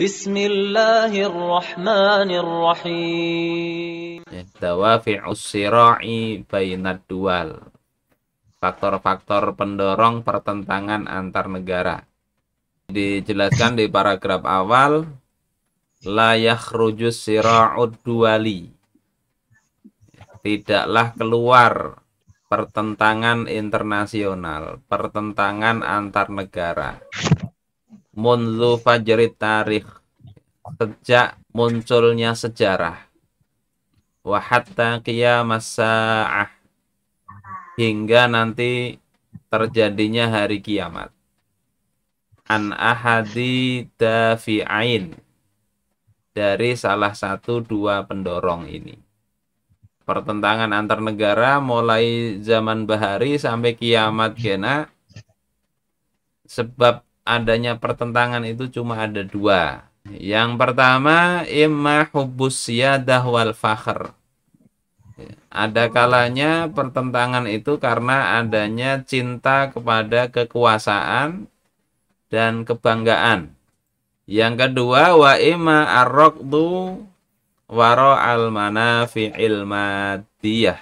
Bismillahirrahmanirrahim. Eh, dawafi'us sira'i bainad duwal. Faktor-faktor pendorong pertentangan antar negara. Dijelaskan di paragraf awal layak rujus sira'ud duwali Tidaklah keluar pertentangan internasional, pertentangan antar negara. Munlu fajri tarikh sejak munculnya sejarah Wahatta Qiyamah masa sa'ah hingga nanti terjadinya hari kiamat an ahadi dafi'ain dari salah satu dua pendorong ini pertentangan antar negara mulai zaman bahari sampai kiamat kena sebab adanya pertentangan itu cuma ada dua. Yang pertama imma hubbus siyadah wal fakhr. Ada kalanya pertentangan itu karena adanya cinta kepada kekuasaan dan kebanggaan. Yang kedua wa imma arraqdu waro al manafi'il madiyah.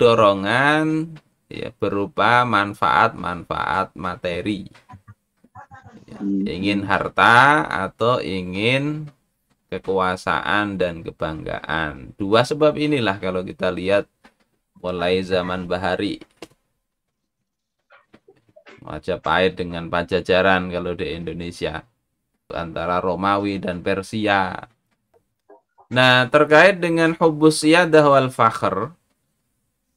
Dorongan ya berupa manfaat-manfaat materi Hmm. ingin harta atau ingin kekuasaan dan kebanggaan. Dua sebab inilah kalau kita lihat mulai zaman Bahari. Majapahit dengan Pajajaran kalau di Indonesia antara Romawi dan Persia. Nah, terkait dengan hubus siadah wal fakhr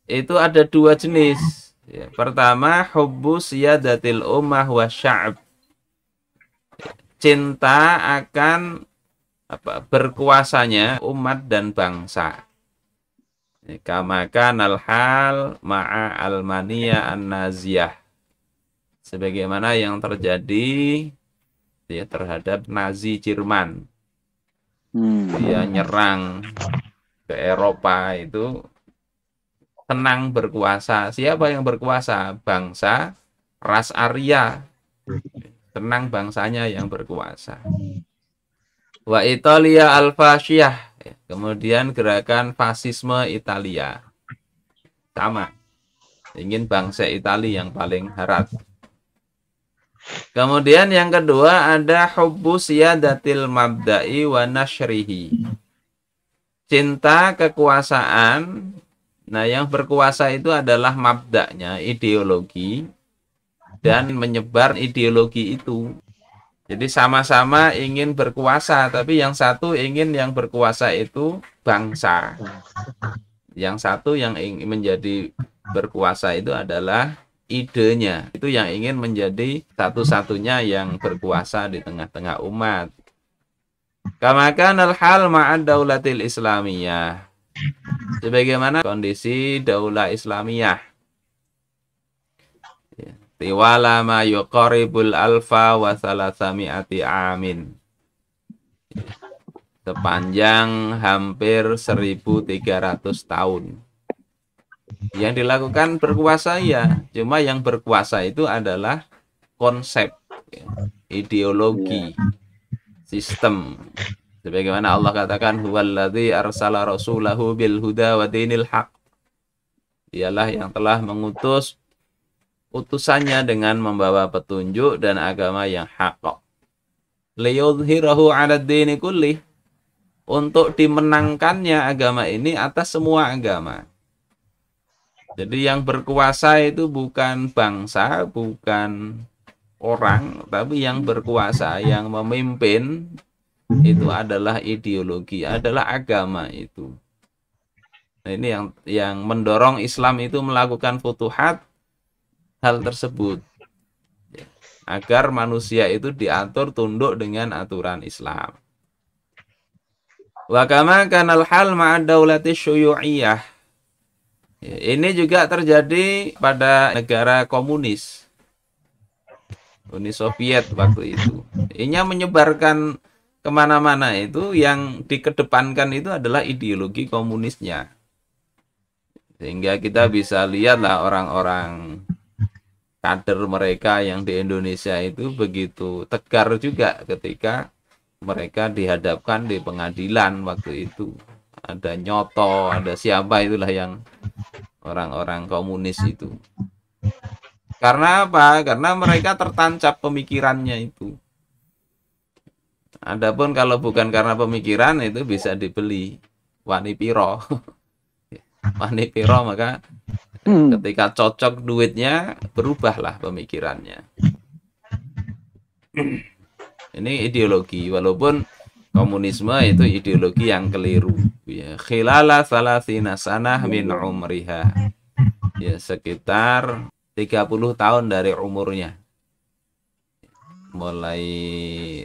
itu ada dua jenis. Ya, pertama hubus siadatil ummah wa sya'b cinta akan apa berkuasanya umat dan bangsa. Kamakan al-hal ma'a al an-naziyah. Sebagaimana yang terjadi ya, terhadap Nazi Jerman. Hmm. Dia nyerang ke Eropa itu tenang berkuasa. Siapa yang berkuasa? Bangsa ras Arya. Tenang bangsanya yang berkuasa. Hmm. Wa Italia al -fasyah. Kemudian gerakan fasisme Italia. Sama. Ingin bangsa Italia yang paling harat. Kemudian yang kedua ada hubbu siyadatil mabda'i wa nashrihi. Cinta kekuasaan. Nah, yang berkuasa itu adalah mabda'nya, ideologi dan menyebar ideologi itu. Jadi sama-sama ingin berkuasa, tapi yang satu ingin yang berkuasa itu bangsa. Yang satu yang ingin menjadi berkuasa itu adalah idenya. Itu yang ingin menjadi satu-satunya yang berkuasa di tengah-tengah umat. Kamakan al-hal ma'ad daulatil islamiyah. Sebagaimana kondisi daulah islamiyah tiwala ma yuqaribul alfa wa salasami'ati amin. Sepanjang hampir 1300 tahun. Yang dilakukan berkuasa ya, cuma yang berkuasa itu adalah konsep, ya, ideologi, iya. sistem. Sebagaimana Allah katakan, "Huwallazi arsala rasulahu bil huda wa dinil haq." Dialah yang telah mengutus utusannya dengan membawa petunjuk dan agama yang hak. Liyudhirahu ala dini kulli untuk dimenangkannya agama ini atas semua agama. Jadi yang berkuasa itu bukan bangsa, bukan orang, tapi yang berkuasa, yang memimpin itu adalah ideologi, adalah agama itu. Nah, ini yang yang mendorong Islam itu melakukan futuhat hal tersebut agar manusia itu diatur tunduk dengan aturan Islam. Wakama kanal hal ma'adaulati syuyu'iyah. Ini juga terjadi pada negara komunis. Uni Soviet waktu itu. Ini menyebarkan kemana-mana itu yang dikedepankan itu adalah ideologi komunisnya. Sehingga kita bisa lihatlah orang-orang kader mereka yang di Indonesia itu begitu tegar juga ketika mereka dihadapkan di pengadilan waktu itu ada nyoto ada siapa itulah yang orang-orang komunis itu karena apa karena mereka tertancap pemikirannya itu Adapun kalau bukan karena pemikiran itu bisa dibeli wani piro wani piro maka Hmm. Ketika cocok duitnya, berubahlah pemikirannya. Ini ideologi, walaupun komunisme itu ideologi yang keliru. Ya, khilala salasina sanah min umriha. Ya, sekitar 30 tahun dari umurnya. Mulai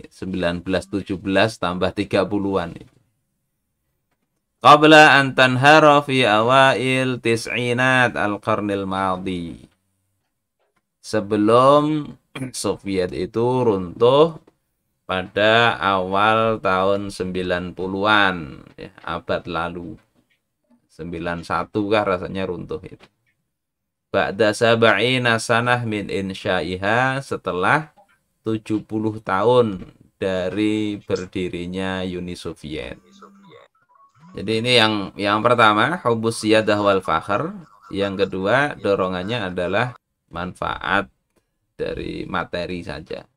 1917 tambah 30-an itu qabla an tanhara fi awail tis'inat al-qarnil madi. Sebelum Soviet itu runtuh pada awal tahun 90-an ya, abad lalu. 91 kah rasanya runtuh itu. Ba'da sab'ina sanah min insya'iha setelah 70 tahun dari berdirinya Uni Soviet. Jadi ini yang yang pertama hubus siyadah wal fakhr, yang kedua dorongannya adalah manfaat dari materi saja.